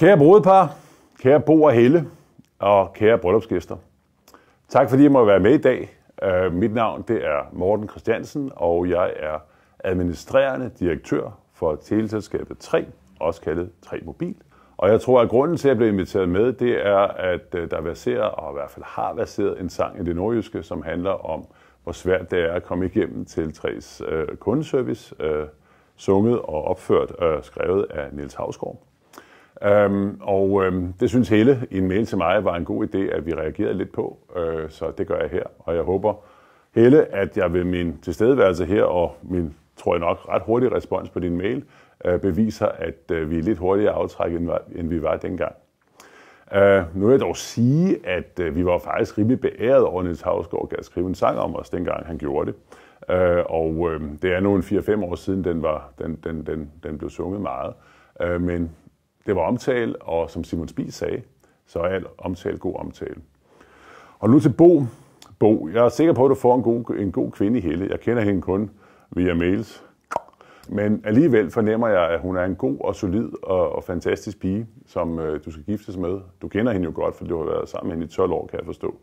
Kære brudepar, kære Bo og Helle og kære bryllupsgæster. Tak fordi I må være med i dag. Øh, mit navn det er Morten Christiansen, og jeg er administrerende direktør for teleselskabet 3, også kaldet 3 Mobil. Og jeg tror, at grunden til, at jeg blev inviteret med, det er, at øh, der verserer, og i hvert fald har verseret, en sang i det nordjyske, som handler om, hvor svært det er at komme igennem til 3's øh, kundeservice, øh, sunget og opført og øh, skrevet af Niels Havsgaard. Øhm, og øhm, det synes Helle i en mail til mig var en god idé, at vi reagerede lidt på, øh, så det gør jeg her. Og jeg håber, Helle, at jeg ved min tilstedeværelse her og min, tror jeg nok, ret hurtige respons på din mail, øh, beviser, at øh, vi er lidt hurtigere aftræk, end, end vi var dengang. Øh, nu vil jeg dog sige, at øh, vi var faktisk rimelig beæret over, at Niels Havsgaard at skrive en sang om os, dengang han gjorde det. Øh, og øh, det er nu en 4-5 år siden, den, var, den, den, den, den blev sunget meget. Øh, men det var omtale, og som Simon Spies sagde, så er alt omtale god omtale. Og nu til Bo. Bo, jeg er sikker på, at du får en god, en god kvinde i Helle. Jeg kender hende kun via mails. Men alligevel fornemmer jeg, at hun er en god og solid og, og fantastisk pige, som øh, du skal giftes med. Du kender hende jo godt, for du har været sammen med hende i 12 år, kan jeg forstå.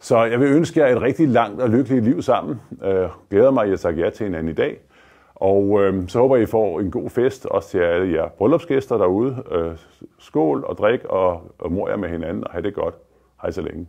Så jeg vil ønske jer et rigtig langt og lykkeligt liv sammen. Øh, glæder mig, at I sagde ja til hinanden i dag. Og øh, så håber jeg, I får en god fest, også til alle jer bryllupsgæster derude. Øh, skål og drik og, og mor jer med hinanden, og have det godt. Hej så længe.